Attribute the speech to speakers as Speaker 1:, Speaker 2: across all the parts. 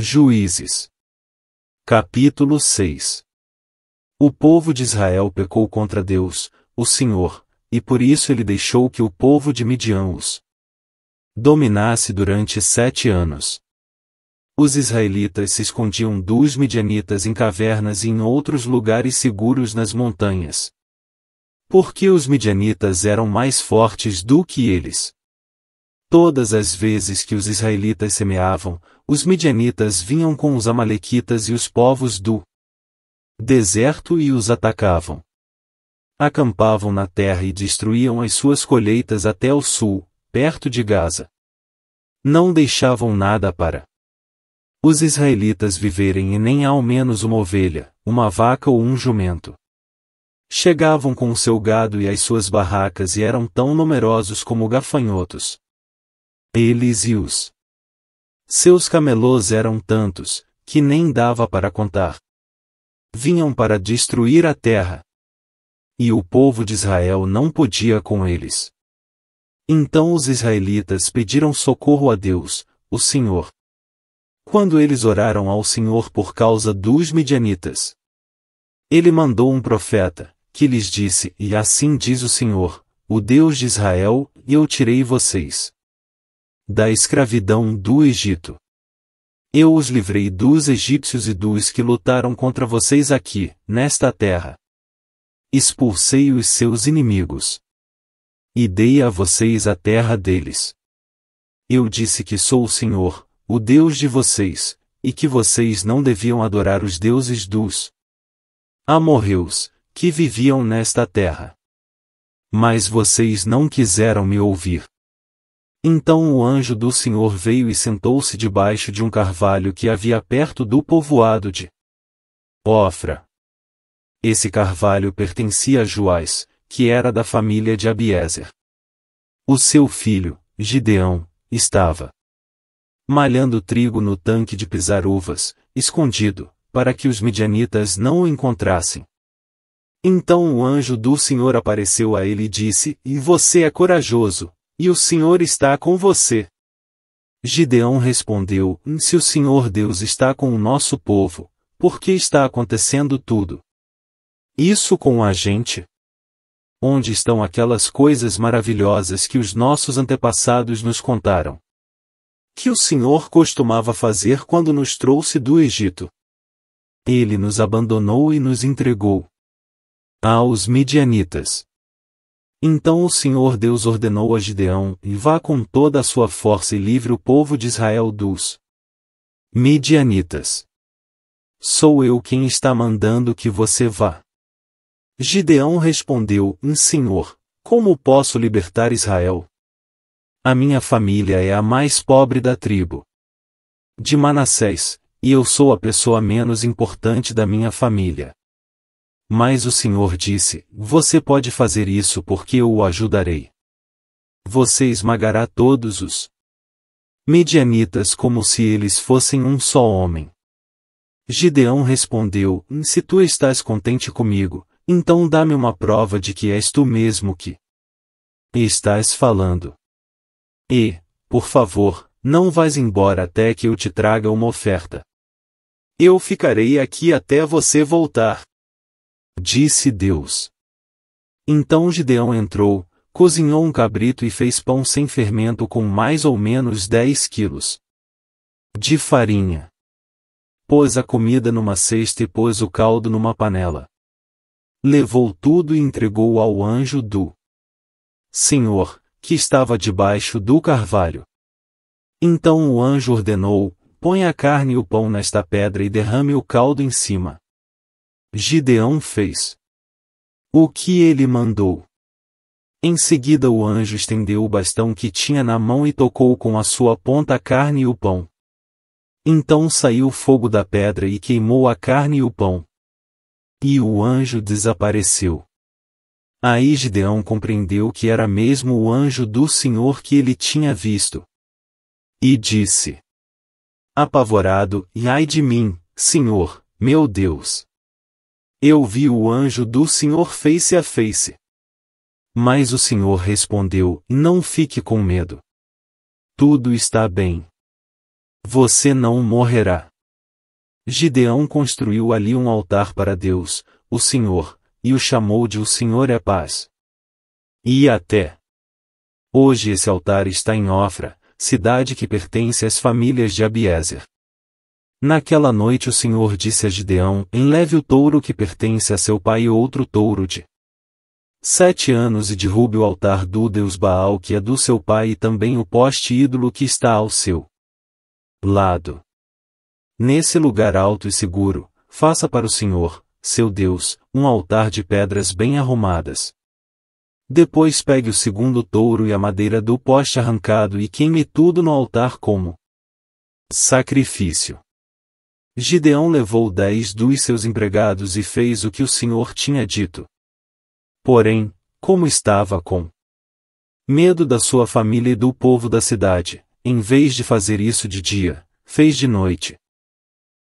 Speaker 1: Juízes. Capítulo 6 O povo de Israel pecou contra Deus, o Senhor, e por isso ele deixou que o povo de Midian os dominasse durante sete anos. Os israelitas se escondiam dos midianitas em cavernas e em outros lugares seguros nas montanhas. Porque os midianitas eram mais fortes do que eles. Todas as vezes que os israelitas semeavam, os midianitas vinham com os amalequitas e os povos do deserto e os atacavam. Acampavam na terra e destruíam as suas colheitas até o sul, perto de Gaza. Não deixavam nada para os israelitas viverem e nem ao menos uma ovelha, uma vaca ou um jumento. Chegavam com o seu gado e as suas barracas e eram tão numerosos como gafanhotos, eles e os seus camelôs eram tantos, que nem dava para contar. Vinham para destruir a terra. E o povo de Israel não podia com eles. Então os israelitas pediram socorro a Deus, o Senhor. Quando eles oraram ao Senhor por causa dos midianitas, ele mandou um profeta, que lhes disse: E assim diz o Senhor, o Deus de Israel, e eu tirei vocês da escravidão do Egito. Eu os livrei dos egípcios e dos que lutaram contra vocês aqui, nesta terra. Expulsei os seus inimigos. E dei a vocês a terra deles. Eu disse que sou o Senhor, o Deus de vocês, e que vocês não deviam adorar os deuses dos amorreus, que viviam nesta terra. Mas vocês não quiseram me ouvir. Então o anjo do Senhor veio e sentou-se debaixo de um carvalho que havia perto do povoado de Ofra. Esse carvalho pertencia a Joás, que era da família de Abiezer. O seu filho, Gideão, estava malhando trigo no tanque de pisar uvas, escondido, para que os midianitas não o encontrassem. Então o anjo do Senhor apareceu a ele e disse: E você é corajoso, e o Senhor está com você. Gideão respondeu: Se o Senhor Deus está com o nosso povo, por que está acontecendo tudo? Isso com a gente? Onde estão aquelas coisas maravilhosas que os nossos antepassados nos contaram? Que o Senhor costumava fazer quando nos trouxe do Egito? Ele nos abandonou e nos entregou aos midianitas. Então o Senhor Deus ordenou a Gideão, e vá com toda a sua força e livre o povo de Israel dos Midianitas. Sou eu quem está mandando que você vá. Gideão respondeu, Senhor, como posso libertar Israel? A minha família é a mais pobre da tribo. De Manassés, e eu sou a pessoa menos importante da minha família. Mas o Senhor disse: Você pode fazer isso porque eu o ajudarei. Você esmagará todos os medianitas como se eles fossem um só homem. Gideão respondeu: Se tu estás contente comigo, então dá-me uma prova de que és tu mesmo que estás falando. E, por favor, não vais embora até que eu te traga uma oferta. Eu ficarei aqui até você voltar. Disse Deus. Então Gideão entrou, cozinhou um cabrito e fez pão sem fermento com mais ou menos 10 quilos de farinha. Pôs a comida numa cesta e pôs o caldo numa panela. Levou tudo e entregou ao anjo do Senhor, que estava debaixo do carvalho. Então o anjo ordenou: põe a carne e o pão nesta pedra e derrame o caldo em cima. Gideão fez o que ele mandou. Em seguida o anjo estendeu o bastão que tinha na mão e tocou com a sua ponta a carne e o pão. Então saiu fogo da pedra e queimou a carne e o pão. E o anjo desapareceu. Aí Gideão compreendeu que era mesmo o anjo do Senhor que ele tinha visto. E disse: Apavorado, e ai de mim, Senhor, meu Deus! Eu vi o anjo do Senhor face a face. Mas o Senhor respondeu: Não fique com medo. Tudo está bem. Você não morrerá. Gideão construiu ali um altar para Deus, o Senhor, e o chamou de O Senhor é Paz. E até. Hoje esse altar está em Ofra, cidade que pertence às famílias de Abiezer. Naquela noite o Senhor disse a Gideão: Enleve o touro que pertence a seu pai e outro touro de sete anos e derrube o altar do deus Baal que é do seu pai e também o poste ídolo que está ao seu lado. Nesse lugar alto e seguro, faça para o Senhor, seu Deus, um altar de pedras bem arrumadas. Depois pegue o segundo touro e a madeira do poste arrancado e queime tudo no altar como sacrifício. Gideão levou dez dos seus empregados e fez o que o Senhor tinha dito. Porém, como estava com medo da sua família e do povo da cidade, em vez de fazer isso de dia, fez de noite.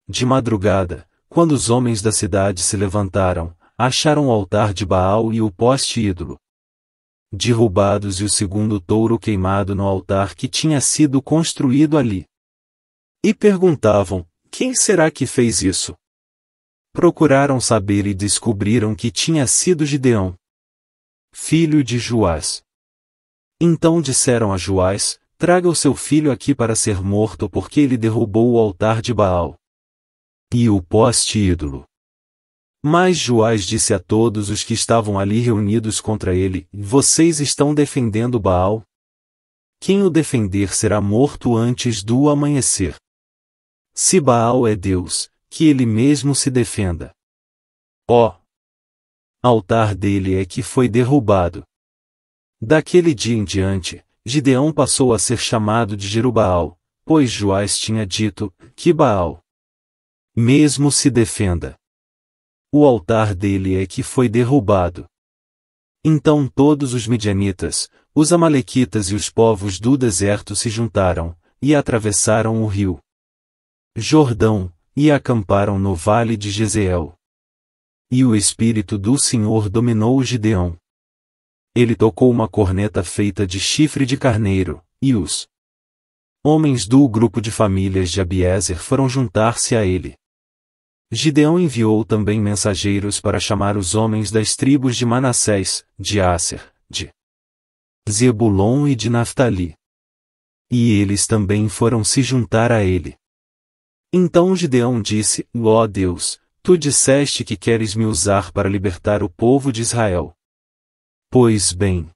Speaker 1: De madrugada, quando os homens da cidade se levantaram, acharam o altar de Baal e o poste ídolo derrubados e o segundo touro queimado no altar que tinha sido construído ali. E perguntavam: quem será que fez isso? Procuraram saber e descobriram que tinha sido Gideão, filho de Joás. Então disseram a Joás: Traga o seu filho aqui para ser morto, porque ele derrubou o altar de Baal e o poste ídolo. Mas Joás disse a todos os que estavam ali reunidos contra ele: Vocês estão defendendo Baal? Quem o defender será morto antes do amanhecer. Se Baal é Deus, que ele mesmo se defenda. Ó! Oh! Altar dele é que foi derrubado. Daquele dia em diante, Gideão passou a ser chamado de Jerubaal, pois Joás tinha dito, que Baal mesmo se defenda. O altar dele é que foi derrubado. Então todos os midianitas, os amalequitas e os povos do deserto se juntaram, e atravessaram o rio. Jordão, e acamparam no vale de Jezeel. E o Espírito do Senhor dominou Gideão. Ele tocou uma corneta feita de chifre de carneiro, e os homens do grupo de famílias de Abiezer foram juntar-se a ele. Gideão enviou também mensageiros para chamar os homens das tribos de Manassés, de Asser, de Zebulon e de Naftali. E eles também foram se juntar a ele. Então Gideão disse: Ó oh Deus, tu disseste que queres me usar para libertar o povo de Israel. Pois bem.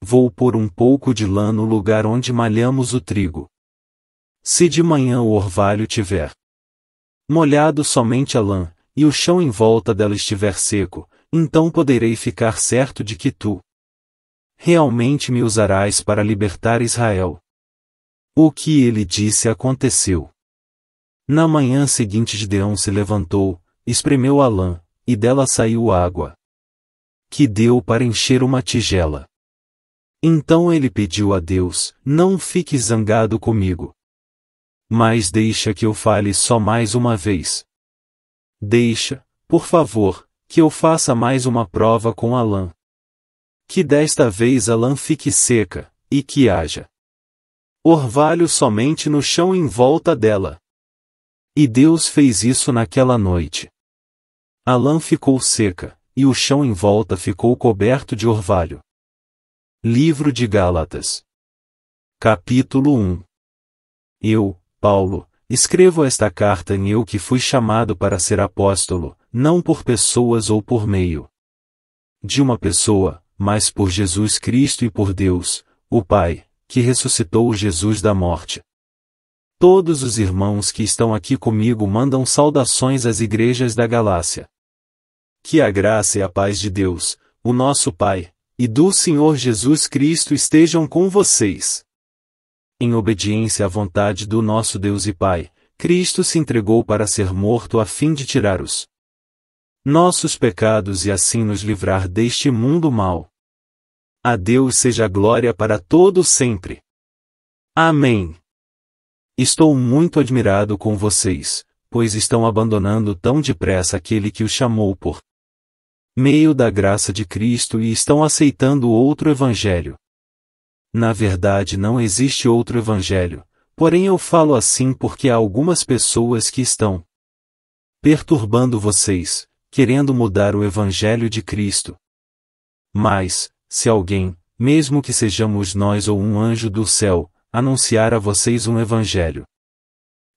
Speaker 1: Vou pôr um pouco de lã no lugar onde malhamos o trigo. Se de manhã o orvalho tiver molhado somente a lã, e o chão em volta dela estiver seco, então poderei ficar certo de que tu realmente me usarás para libertar Israel. O que ele disse aconteceu. Na manhã seguinte Gideão se levantou, espremeu a lã, e dela saiu água. Que deu para encher uma tigela. Então ele pediu a Deus: Não fique zangado comigo. Mas deixa que eu fale só mais uma vez. Deixa, por favor, que eu faça mais uma prova com a lã. Que desta vez a lã fique seca, e que haja orvalho somente no chão em volta dela. E Deus fez isso naquela noite. A lã ficou seca, e o chão em volta ficou coberto de orvalho. Livro de Gálatas. Capítulo 1 Eu, Paulo, escrevo esta carta em eu que fui chamado para ser apóstolo, não por pessoas ou por meio de uma pessoa, mas por Jesus Cristo e por Deus, o Pai, que ressuscitou Jesus da morte. Todos os irmãos que estão aqui comigo mandam saudações às igrejas da Galácia. Que a graça e a paz de Deus, o nosso Pai, e do Senhor Jesus Cristo estejam com vocês. Em obediência à vontade do nosso Deus e Pai, Cristo se entregou para ser morto a fim de tirar os nossos pecados e assim nos livrar deste mundo mau. A Deus seja glória para todo sempre. Amém. Estou muito admirado com vocês, pois estão abandonando tão depressa aquele que os chamou por meio da graça de Cristo e estão aceitando outro evangelho. Na verdade, não existe outro evangelho, porém eu falo assim porque há algumas pessoas que estão perturbando vocês, querendo mudar o evangelho de Cristo. Mas, se alguém, mesmo que sejamos nós ou um anjo do céu, anunciar a vocês um evangelho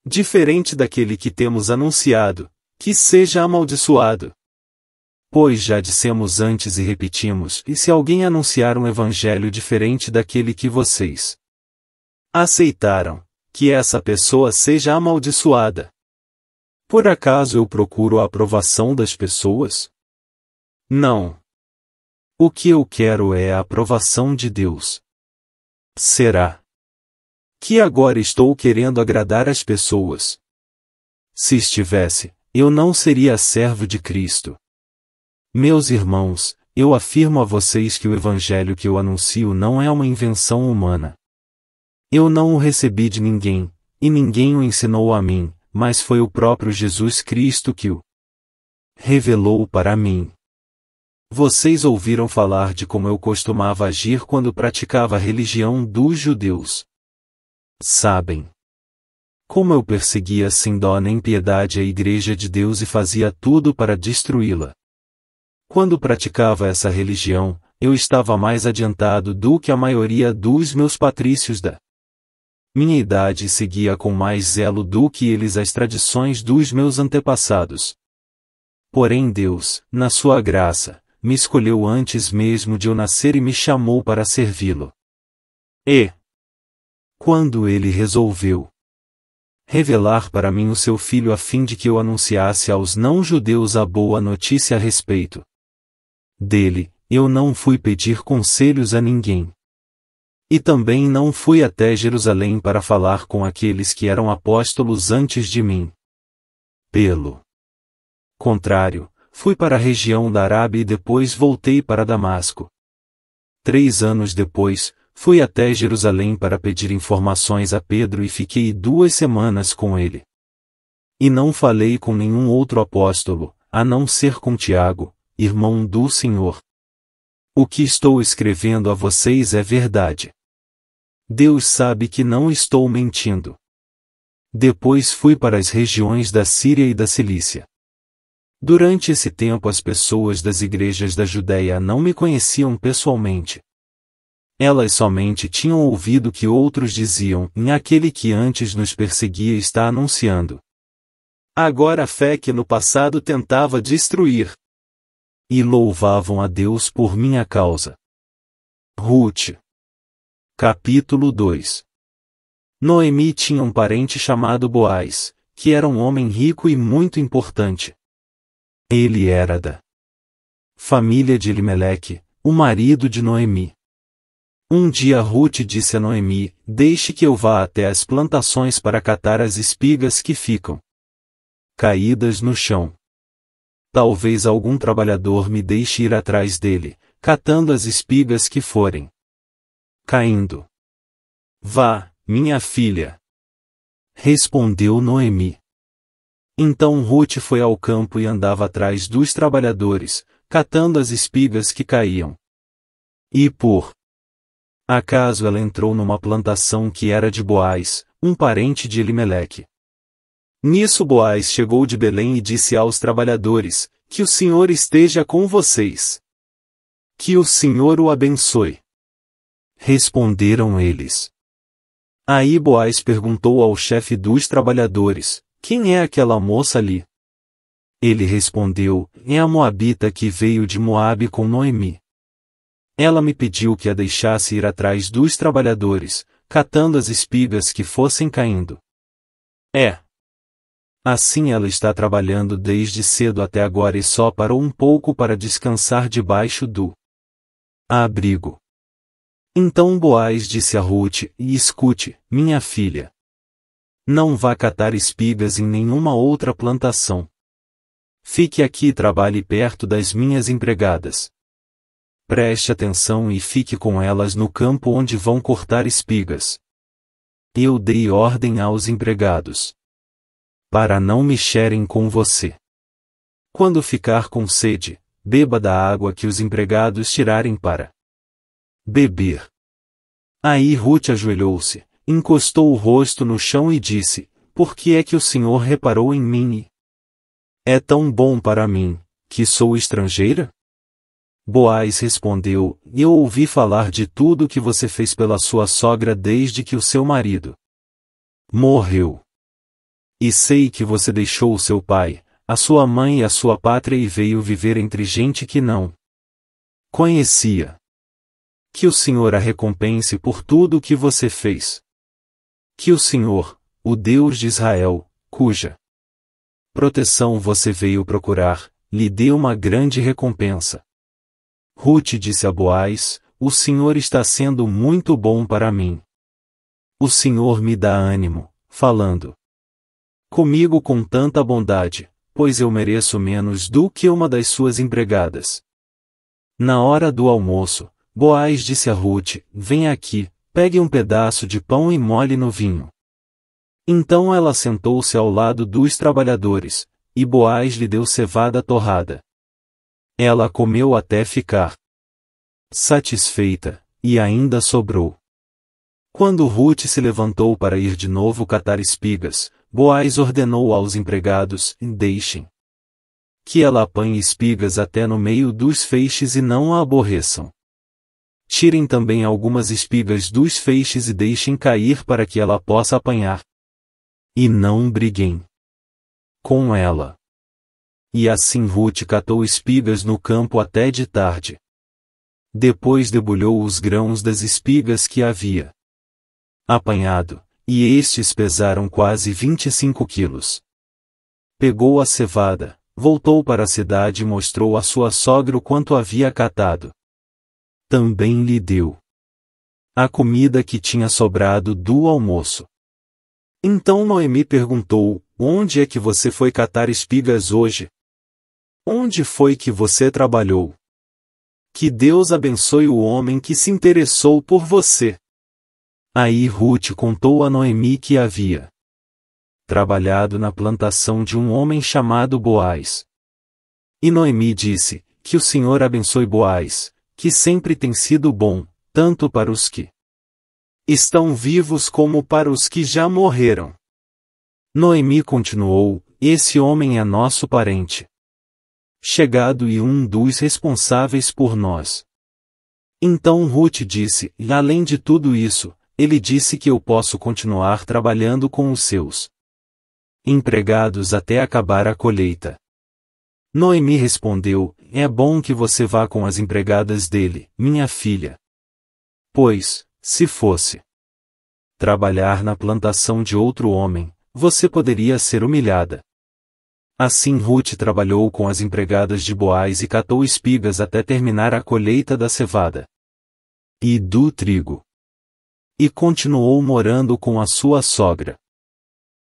Speaker 1: diferente daquele que temos anunciado, que seja amaldiçoado. Pois já dissemos antes e repetimos: e se alguém anunciar um evangelho diferente daquele que vocês aceitaram, que essa pessoa seja amaldiçoada. Por acaso eu procuro a aprovação das pessoas? Não. O que eu quero é a aprovação de Deus. Será? que agora estou querendo agradar as pessoas. Se estivesse, eu não seria servo de Cristo. Meus irmãos, eu afirmo a vocês que o evangelho que eu anuncio não é uma invenção humana. Eu não o recebi de ninguém, e ninguém o ensinou a mim, mas foi o próprio Jesus Cristo que o revelou para mim. Vocês ouviram falar de como eu costumava agir quando praticava a religião dos judeus sabem. Como eu perseguia sem dó nem piedade a Igreja de Deus e fazia tudo para destruí-la. Quando praticava essa religião, eu estava mais adiantado do que a maioria dos meus patrícios da minha idade seguia com mais zelo do que eles as tradições dos meus antepassados. Porém Deus, na sua graça, me escolheu antes mesmo de eu nascer e me chamou para servi-lo. E, quando ele resolveu revelar para mim o seu filho a fim de que eu anunciasse aos não-judeus a boa notícia a respeito dele, eu não fui pedir conselhos a ninguém. E também não fui até Jerusalém para falar com aqueles que eram apóstolos antes de mim. Pelo contrário, fui para a região da Arábia e depois voltei para Damasco. Três anos depois, Fui até Jerusalém para pedir informações a Pedro e fiquei duas semanas com ele. E não falei com nenhum outro apóstolo, a não ser com Tiago, irmão do Senhor. O que estou escrevendo a vocês é verdade. Deus sabe que não estou mentindo. Depois fui para as regiões da Síria e da Cilícia. Durante esse tempo as pessoas das igrejas da Judéia não me conheciam pessoalmente, elas somente tinham ouvido que outros diziam: Em aquele que antes nos perseguia está anunciando. Agora a fé que no passado tentava destruir. E louvavam a Deus por minha causa. Ruth. Capítulo 2 Noemi tinha um parente chamado Boaz, que era um homem rico e muito importante. Ele era da família de Elimeleque, o marido de Noemi. Um dia Ruth disse a Noemi: Deixe que eu vá até as plantações para catar as espigas que ficam caídas no chão. Talvez algum trabalhador me deixe ir atrás dele, catando as espigas que forem caindo. Vá, minha filha. Respondeu Noemi. Então Ruth foi ao campo e andava atrás dos trabalhadores, catando as espigas que caíam. E por Acaso ela entrou numa plantação que era de Boaz, um parente de Elimeleque. Nisso Boaz chegou de Belém e disse aos trabalhadores, que o Senhor esteja com vocês. Que o Senhor o abençoe. Responderam eles. Aí Boaz perguntou ao chefe dos trabalhadores, quem é aquela moça ali? Ele respondeu, é a Moabita que veio de Moabe com Noemi. Ela me pediu que a deixasse ir atrás dos trabalhadores, catando as espigas que fossem caindo. É. Assim ela está trabalhando desde cedo até agora e só parou um pouco para descansar debaixo do abrigo. Então Boaz disse a Ruth: E escute, minha filha. Não vá catar espigas em nenhuma outra plantação. Fique aqui e trabalhe perto das minhas empregadas. Preste atenção e fique com elas no campo onde vão cortar espigas. Eu dei ordem aos empregados para não mexerem com você. Quando ficar com sede, beba da água que os empregados tirarem para beber. Aí Ruth ajoelhou-se, encostou o rosto no chão e disse: Por que é que o Senhor reparou em mim? É tão bom para mim, que sou estrangeira? Boaz respondeu: Eu ouvi falar de tudo que você fez pela sua sogra desde que o seu marido morreu. E sei que você deixou o seu pai, a sua mãe e a sua pátria e veio viver entre gente que não conhecia. Que o Senhor a recompense por tudo o que você fez. Que o Senhor, o Deus de Israel, cuja proteção você veio procurar, lhe dê uma grande recompensa. Ruth disse a Boaz: O Senhor está sendo muito bom para mim. O Senhor me dá ânimo, falando comigo com tanta bondade, pois eu mereço menos do que uma das suas empregadas. Na hora do almoço, Boaz disse a Ruth: Vem aqui, pegue um pedaço de pão e molhe no vinho. Então ela sentou-se ao lado dos trabalhadores, e Boaz lhe deu cevada torrada. Ela comeu até ficar satisfeita, e ainda sobrou. Quando Ruth se levantou para ir de novo catar espigas, Boaz ordenou aos empregados: deixem que ela apanhe espigas até no meio dos feixes e não a aborreçam. Tirem também algumas espigas dos feixes e deixem cair para que ela possa apanhar. E não briguem com ela. E assim Ruth catou espigas no campo até de tarde. Depois debulhou os grãos das espigas que havia apanhado, e estes pesaram quase vinte e cinco quilos. Pegou a cevada, voltou para a cidade e mostrou a sua sogra o quanto havia catado. Também lhe deu a comida que tinha sobrado do almoço. Então Noemi perguntou: Onde é que você foi catar espigas hoje? Onde foi que você trabalhou? Que Deus abençoe o homem que se interessou por você. Aí Ruth contou a Noemi que havia trabalhado na plantação de um homem chamado Boaz. E Noemi disse: Que o Senhor abençoe Boaz, que sempre tem sido bom, tanto para os que estão vivos como para os que já morreram. Noemi continuou: Esse homem é nosso parente chegado e um dos responsáveis por nós. Então Ruth disse: e Além de tudo isso, ele disse que eu posso continuar trabalhando com os seus empregados até acabar a colheita. Noemi respondeu: É bom que você vá com as empregadas dele, minha filha. Pois, se fosse trabalhar na plantação de outro homem, você poderia ser humilhada. Assim Ruth trabalhou com as empregadas de Boaz e catou espigas até terminar a colheita da cevada. E do trigo. E continuou morando com a sua sogra.